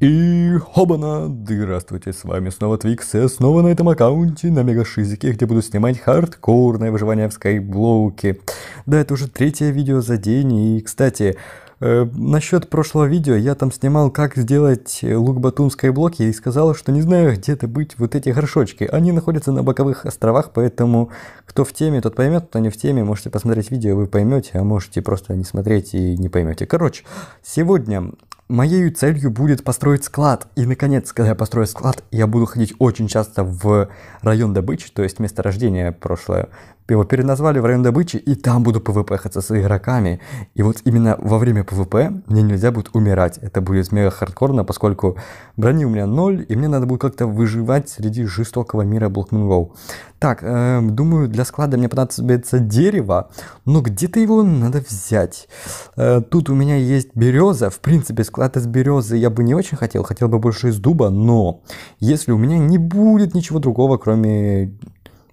И хобана, здравствуйте, с вами снова Твикс, я снова на этом аккаунте на Мегашизике, где буду снимать хардкорное выживание в скайблоуке. Да, это уже третье видео за день, и, кстати, Э, Насчет прошлого видео, я там снимал, как сделать э, лук батумской блоки и сказал, что не знаю, где быть. вот эти горшочки. Они находятся на боковых островах, поэтому кто в теме, тот поймет, кто не в теме, можете посмотреть видео, вы поймете, а можете просто не смотреть и не поймете. Короче, сегодня моей целью будет построить склад. И, наконец, когда я построю склад, я буду ходить очень часто в район добычи, то есть место рождения прошлое, его переназвали в район добычи, и там буду пвпхаться с игроками. И вот именно во время пвп мне нельзя будет умирать. Это будет мега хардкорно, поскольку брони у меня ноль, и мне надо будет как-то выживать среди жестокого мира Блокмингоу. Так, э, думаю, для склада мне понадобится дерево, но где-то его надо взять. Э, тут у меня есть береза. В принципе, склад из березы я бы не очень хотел, хотел бы больше из дуба, но если у меня не будет ничего другого, кроме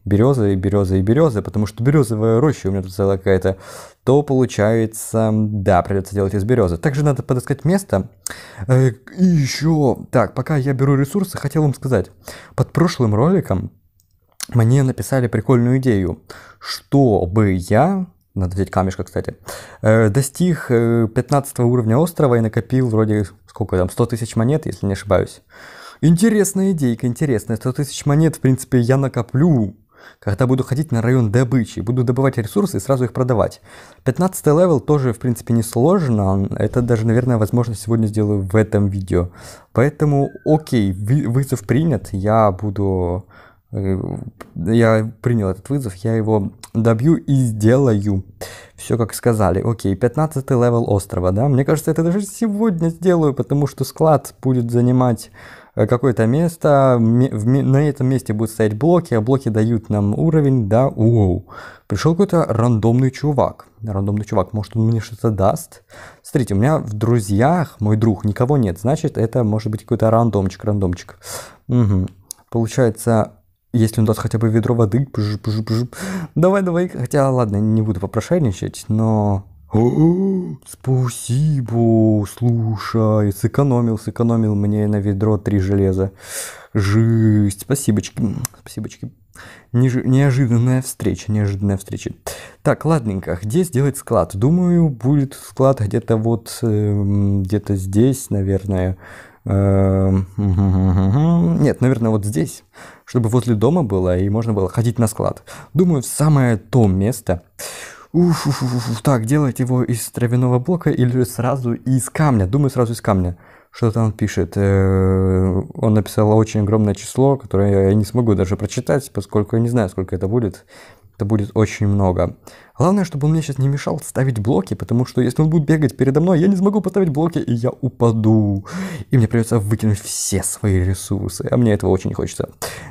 березы, и березы, и березы, потому что березовая роща у меня тут целая какая-то, то получается, да, придется делать из березы. Также надо подыскать место. Э, и еще, так, пока я беру ресурсы, хотел вам сказать, под прошлым роликом мне написали прикольную идею, чтобы я надо взять камешка, кстати, э, достиг 15 э, уровня острова и накопил вроде, сколько там, 100 тысяч монет, если не ошибаюсь. Интересная идейка, интересная. 100 тысяч монет, в принципе, я накоплю когда буду ходить на район добычи, буду добывать ресурсы и сразу их продавать. 15 левел тоже, в принципе, не сложно, это даже, наверное, возможно, сегодня сделаю в этом видео. Поэтому, окей, вызов принят, я буду... Э, я принял этот вызов, я его добью и сделаю. Все как сказали. Окей, 15 левел острова, да? Мне кажется, это даже сегодня сделаю, потому что склад будет занимать Э, какое-то место, на этом месте будут стоять блоки, а блоки дают нам уровень, да, уоу. Пришел какой-то рандомный чувак. Рандомный чувак, может он мне что-то даст? Смотрите, у меня в друзьях мой друг, никого нет, значит это может быть какой-то рандомчик, рандомчик. Угу. Получается, если он даст хотя бы ведро воды, пж -пж -пж. давай, давай, хотя ладно, не буду попрошайничать, но о, спасибо, слушай, сэкономил, сэкономил мне на ведро три железа. Жесть, спасибочки, спасибочки. Неожиданная встреча, неожиданная встреча. Так, ладненько, где сделать склад? Думаю, будет склад где-то вот, эм, где-то здесь, наверное. Эм, нет, наверное, вот здесь, чтобы возле дома было и можно было ходить на склад. Думаю, самое то место. Уф, уф, уф, уф. Так, делать его из травяного блока или сразу из камня. Думаю, сразу из камня. Что там он пишет? Э, он написал очень огромное число, которое я не смогу даже прочитать, поскольку я не знаю, сколько это будет это будет очень много. Главное, чтобы он мне сейчас не мешал ставить блоки, потому что если он будет бегать передо мной, я не смогу поставить блоки, и я упаду. И мне придется выкинуть все свои ресурсы, а мне этого очень хочется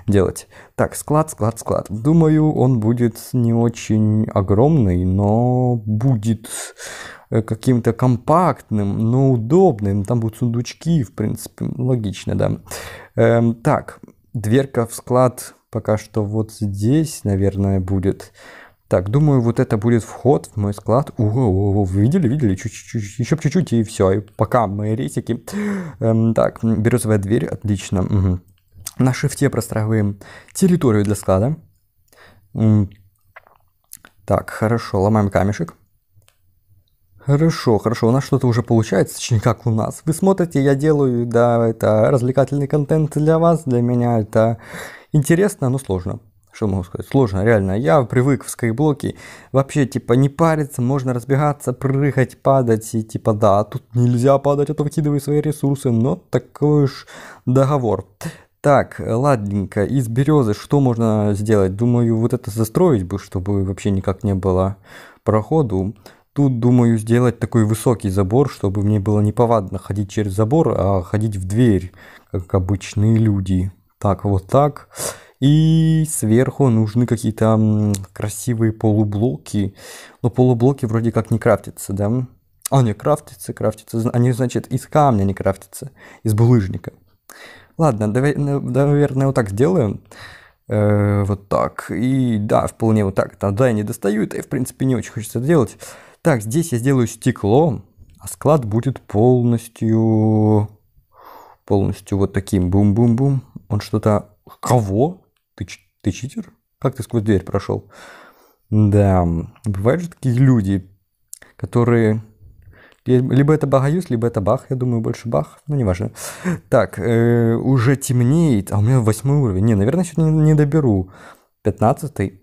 делать. Так, склад, склад, склад. Думаю, он будет не очень огромный, но будет э, каким-то компактным, но удобным. Там будут сундучки, в принципе, логично, да. Эм, так, дверка в склад пока что вот здесь, наверное, будет. Так, думаю, вот это будет вход в мой склад. О, о, о видели, видели? Чуть-чуть, еще чуть-чуть и все. И пока, мои рейсики. Эм, так, бирюзовая дверь, отлично. Угу. На шифте простраиваем территорию для склада. Так, хорошо, ломаем камешек. Хорошо, хорошо, у нас что-то уже получается, точнее, как у нас. Вы смотрите, я делаю, да, это развлекательный контент для вас, для меня это Интересно, но сложно. Что могу сказать? Сложно, реально. Я привык в скайблоке вообще, типа, не париться, можно разбегаться, прыгать, падать, и типа, да, тут нельзя падать, а то выкидывай свои ресурсы, но такой уж договор. Так, ладненько, из березы что можно сделать? Думаю, вот это застроить бы, чтобы вообще никак не было проходу. Тут, думаю, сделать такой высокий забор, чтобы мне было неповадно ходить через забор, а ходить в дверь, как обычные люди так, вот так. И сверху нужны какие-то красивые полублоки. Но полублоки вроде как не крафтятся, да? А, не, крафтятся, крафтятся. Они, значит, из камня не крафтятся, из булыжника. Ладно, давай, наверное, вот так сделаем. Э, вот так. И да, вполне вот так. Тогда я не достаю, это, в принципе, не очень хочется делать. Так, здесь я сделаю стекло, а склад будет полностью... Полностью вот таким. Бум-бум-бум. Он что-то... Кого? Ты, ты читер? Как ты сквозь дверь прошел? Да, бывают же такие люди, которые... Либо это Багаюс, либо это Бах. Я думаю, больше Бах, но неважно. Так, э, уже темнеет, а у меня восьмой уровень. Не, наверное, сегодня не доберу. Пятнадцатый.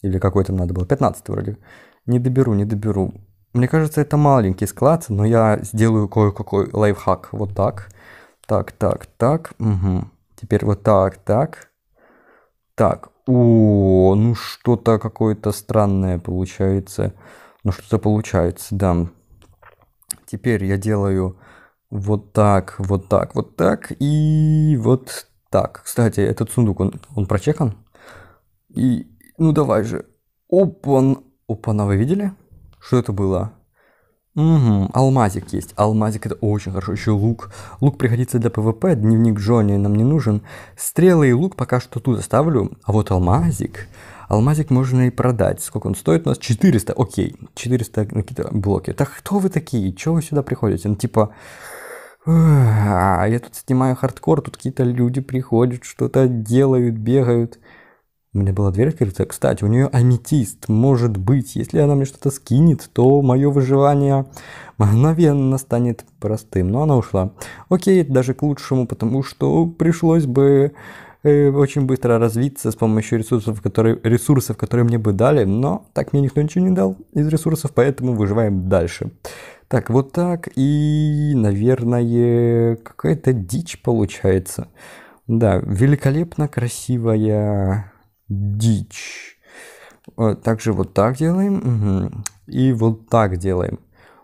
Или какой там надо было? Пятнадцатый вроде. Не доберу, не доберу. Мне кажется, это маленький склад, но я сделаю кое-какой лайфхак. Вот так. Так, так, так. Угу. Теперь вот так, так. Так, о, ну что-то какое-то странное получается. Ну что-то получается, да. Теперь я делаю вот так, вот так, вот так и вот так. Кстати, этот сундук, он, он прочекан? И, ну давай же. Опан, Опа, вы видели? Что это было? Угу, алмазик есть. Алмазик это очень хорошо. Еще лук. Лук пригодится для ПВП, дневник Джонни нам не нужен. Стрелы и лук пока что тут оставлю. А вот алмазик... Алмазик можно и продать. Сколько он стоит у нас? 400, окей. 400 какие-то блоки. Так кто вы такие? Чего вы сюда приходите? Ну, типа... А я тут снимаю хардкор, тут какие-то люди приходят, что-то делают, бегают. У меня была дверь открыта. Кстати, у нее аметист, может быть. Если она мне что-то скинет, то мое выживание мгновенно станет простым. Но она ушла. Окей, даже к лучшему, потому что пришлось бы э, очень быстро развиться с помощью ресурсов которые, ресурсов, которые мне бы дали. Но так мне никто ничего не дал из ресурсов, поэтому выживаем дальше. Так, вот так. И, наверное, какая-то дичь получается. Да, великолепно красивая дичь. Э, также вот так делаем. И вот так делаем.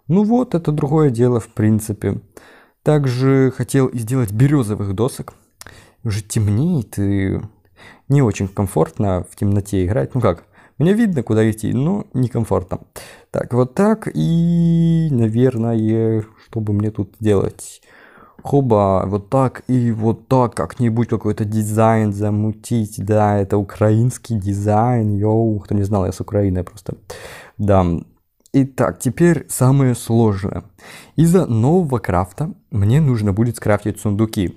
Ну вот, это другое дело в принципе. Также хотел сделать березовых досок. Уже темнеет и не очень комфортно в темноте играть. Ну как, мне видно, куда идти, но некомфортно. Так, вот так. И, наверное, что бы мне тут делать? хоба, вот так и вот так как-нибудь какой-то дизайн замутить, да, это украинский дизайн, йоу, кто не знал, я с Украины просто, да. Итак, теперь самое сложное. Из-за нового крафта мне нужно будет скрафтить сундуки.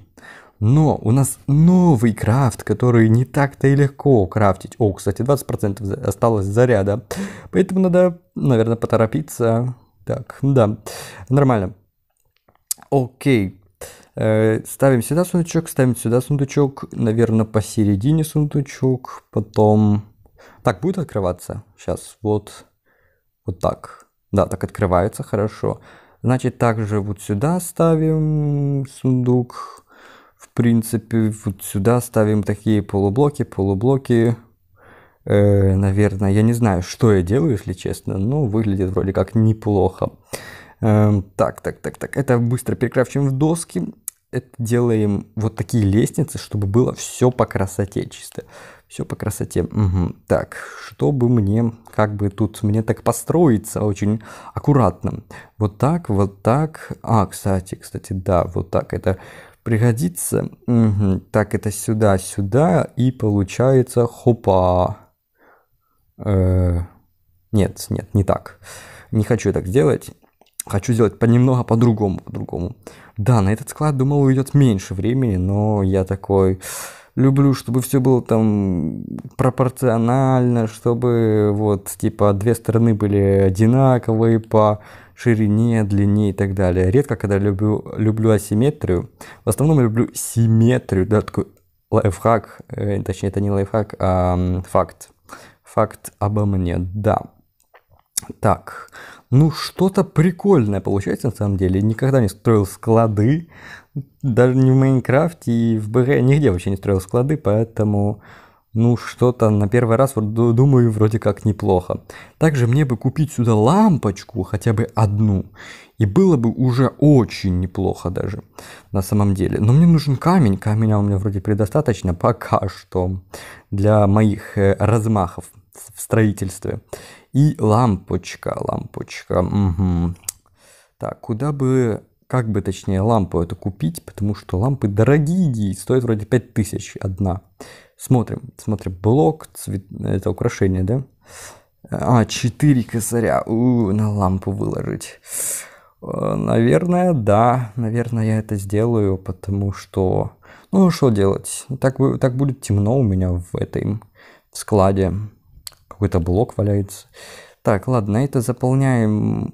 Но у нас новый крафт, который не так-то и легко крафтить. О, кстати, 20% осталось заряда. Поэтому надо, наверное, поторопиться. Так, да, нормально. Окей, Э, ставим сюда сундучок, ставим сюда сундучок, наверное, посередине сундучок, потом... Так, будет открываться? Сейчас, вот, вот так. Да, так открывается, хорошо. Значит, также вот сюда ставим сундук. В принципе, вот сюда ставим такие полублоки, полублоки. Э, наверное, я не знаю, что я делаю, если честно, но выглядит вроде как неплохо. Э, Эм, так, так, так, так. Это быстро перекрафчиваем в доски. Это делаем вот такие лестницы, чтобы было все по красоте чисто. Все по красоте. Угу. Так, чтобы мне, как бы тут, мне так построиться очень аккуратно. Вот так, вот так. А, кстати, кстати, да, вот так. Это пригодится. Угу. Так, это сюда, сюда. И получается, хопа. -э нет, нет, не так. Не хочу так сделать хочу сделать понемногу по-другому, по-другому. Да, на этот склад, думал, уйдет меньше времени, но я такой люблю, чтобы все было там пропорционально, чтобы вот типа две стороны были одинаковые по ширине, длине и так далее. Редко, когда люблю, люблю асимметрию, в основном люблю симметрию, да, такой лайфхак, э, точнее это не лайфхак, а факт. Факт обо мне, да. Так, ну что-то прикольное получается на самом деле. Никогда не строил склады, даже не в Майнкрафте и в БГ, нигде вообще не строил склады, поэтому ну что-то на первый раз думаю вроде как неплохо. Также мне бы купить сюда лампочку, хотя бы одну, и было бы уже очень неплохо даже на самом деле. Но мне нужен камень, камня у меня вроде предостаточно пока что для моих э, размахов в строительстве. И лампочка, лампочка. Угу. Так, куда бы, как бы точнее лампу эту купить, потому что лампы дорогие, стоят вроде 5000 одна. Смотрим, смотрим, блок, цвет, это украшение, да? А, 4 косаря, у, на лампу выложить. Э, наверное, да, наверное, я это сделаю, потому что... Ну, что делать? Так, так будет темно у меня в этой в складе какой-то блок валяется. Так, ладно, это заполняем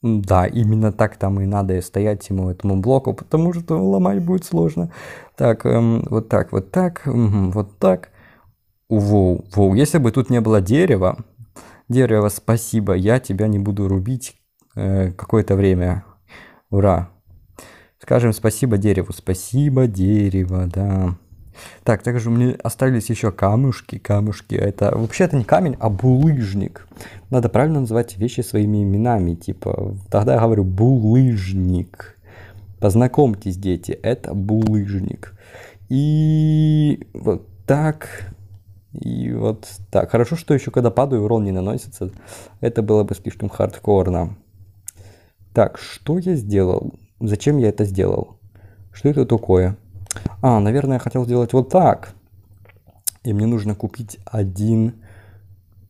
да, именно так там и надо стоять ему, этому блоку, потому что ломать будет сложно. Так, эм, вот так, вот так, угу, вот так. Воу, воу, если бы тут не было дерева, дерево, спасибо, я тебя не буду рубить э, какое-то время. Ура. Скажем спасибо дереву, спасибо дерево, да. Так, также мне остались еще камушки, камушки. Это вообще это не камень, а булыжник. Надо правильно называть вещи своими именами. Типа, тогда я говорю булыжник. Познакомьтесь, дети, это булыжник. И вот так. И вот так. Хорошо, что еще когда падаю, урон не наносится. Это было бы слишком хардкорно. Так, что я сделал? Зачем я это сделал? Что это такое? А, наверное, я хотел сделать вот так. И мне нужно купить один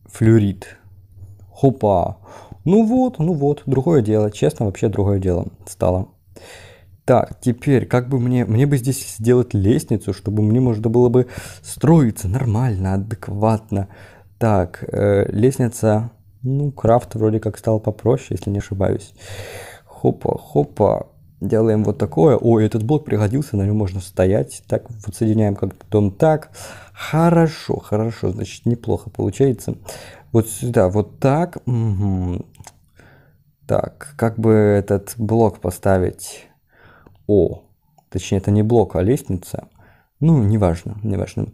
флюрит. Хопа. Ну вот, ну вот, другое дело. Честно, вообще другое дело стало. Так, теперь, как бы мне, мне бы здесь сделать лестницу, чтобы мне можно было бы строиться нормально, адекватно. Так, э, лестница, ну, крафт вроде как стал попроще, если не ошибаюсь. Хопа, хопа, делаем вот такое, ой, этот блок пригодился, на нем можно стоять, так, вот соединяем как-то он так, хорошо, хорошо, значит, неплохо получается, вот сюда, вот так, угу. так, как бы этот блок поставить, о, точнее, это не блок, а лестница, ну, неважно, неважно, важно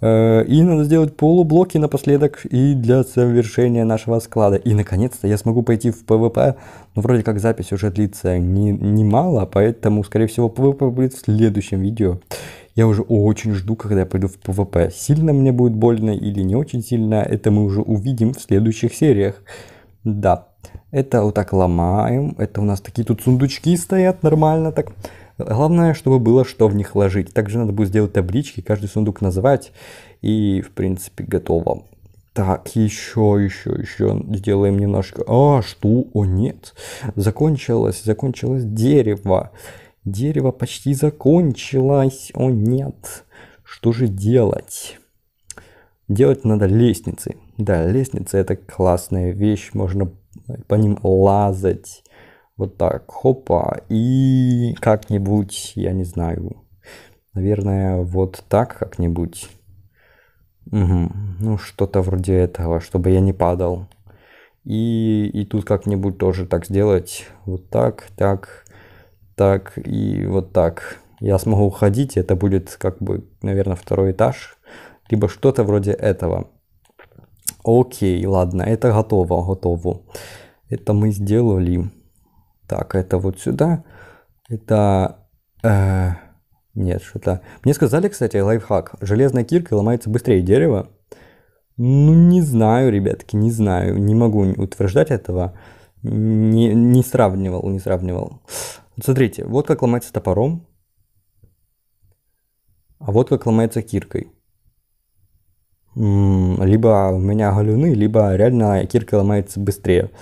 Э, и надо сделать полублоки напоследок и для совершения нашего склада. И наконец-то я смогу пойти в ПВП. Ну, вроде как запись уже длится немало, не, не поэтому, скорее всего, ПВП будет в следующем видео. Я уже очень жду, когда я пойду в ПВП. Сильно мне будет больно или не очень сильно, это мы уже увидим в следующих сериях. Да, это вот так ломаем. Это у нас такие тут сундучки стоят нормально так. Главное, чтобы было что в них ложить. Также надо будет сделать таблички, каждый сундук назвать. И, в принципе, готово. Так, еще, еще, еще сделаем немножко. А, что? О, нет. Закончилось, закончилось дерево. Дерево почти закончилось. О, нет. Что же делать? Делать надо лестницы. Да, лестницы это классная вещь. Можно по ним лазать. Вот так, хопа. И как-нибудь, я не знаю, наверное, вот так как-нибудь. Угу. Ну, что-то вроде этого, чтобы я не падал. И, и тут как-нибудь тоже так сделать. Вот так, так, так и вот так. Я смогу уходить, это будет как бы, наверное, второй этаж. Либо что-то вроде этого. Окей, ладно, это готово, готово. Это мы сделали. Так, это вот сюда. Это... Э, нет, что-то... Мне сказали, кстати, лайфхак. Железная кирка ломается быстрее дерева. Ну, не знаю, ребятки, не знаю. Не могу утверждать этого. Не, не сравнивал, не сравнивал. Смотрите, вот как ломается топором. А вот как ломается киркой. М-м, либо у меня галюны, либо реально кирка ломается быстрее.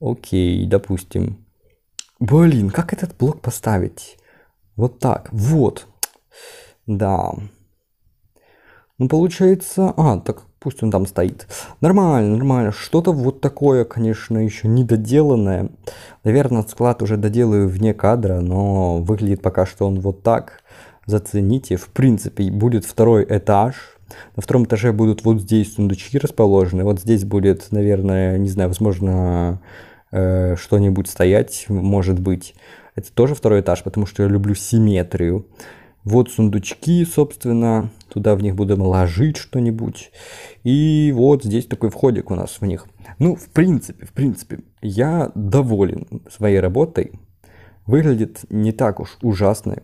Окей, допустим. Блин, как этот блок поставить? Вот так, вот. Да. Ну, получается... А, так пусть он там стоит. Нормально, нормально. Что-то вот такое, конечно, еще недоделанное. Наверное, склад уже доделаю вне кадра, но выглядит пока что он вот так. Зацените. В принципе, будет второй этаж. На втором этаже будут вот здесь сундучки расположены. Вот здесь будет, наверное, не знаю, возможно, э, что-нибудь стоять, может быть. Это тоже второй этаж, потому что я люблю симметрию. Вот сундучки, собственно, туда в них будем ложить что-нибудь. И вот здесь такой входик у нас в них. Ну, в принципе, в принципе, я доволен своей работой. Выглядит не так уж ужасно,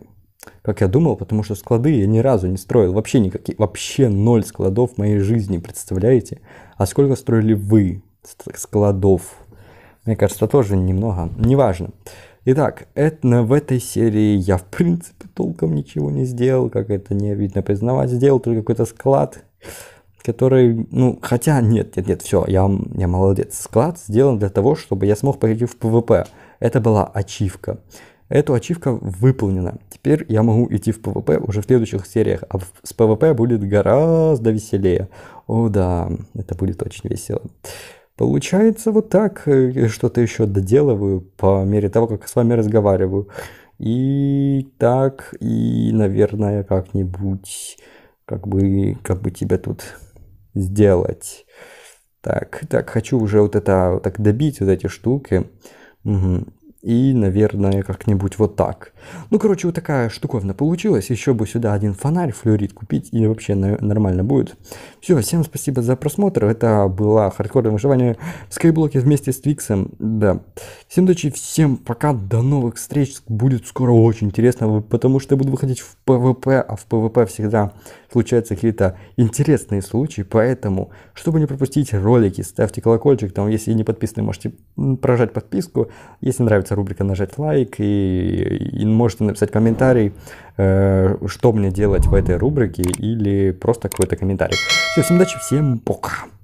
как я думал, потому что склады я ни разу не строил. Вообще никакие, вообще ноль складов в моей жизни, представляете? А сколько строили вы складов? Мне кажется, тоже немного, неважно. Итак, это, в этой серии я в принципе толком ничего не сделал, как это не обидно признавать. Сделал только какой-то склад, который, ну, хотя нет, нет, нет, все, я, я молодец. Склад сделан для того, чтобы я смог пойти в ПВП. Это была ачивка. Эту ачивка выполнена. Теперь я могу идти в ПВП уже в следующих сериях, а с ПВП будет гораздо веселее. О да, это будет очень весело. Получается вот так, э, что-то еще доделываю по мере того, как с вами разговариваю. И так, и, наверное, как-нибудь, как бы, как бы тебя тут сделать. Так, так, хочу уже вот это, вот так добить вот эти штуки. Угу. И, наверное, как-нибудь вот так. Ну, короче, вот такая штуковина получилась. Еще бы сюда один фонарь, флюорит купить, и вообще нормально будет. Все, всем спасибо за просмотр. Это было хардкорное выживание в скайблоке вместе с Твиксом. Да. Всем удачи, всем пока, до новых встреч. Будет скоро очень интересно, потому что я буду выходить в ПВП, а в ПВП всегда случаются какие-то интересные случаи. Поэтому, чтобы не пропустить ролики, ставьте колокольчик. Там, если не подписаны, можете прожать подписку. Если нравится появляется рубрика «Нажать лайк», и, и можете написать комментарий, э, что мне делать в этой рубрике, или просто какой-то комментарий. Все, всем удачи, всем пока!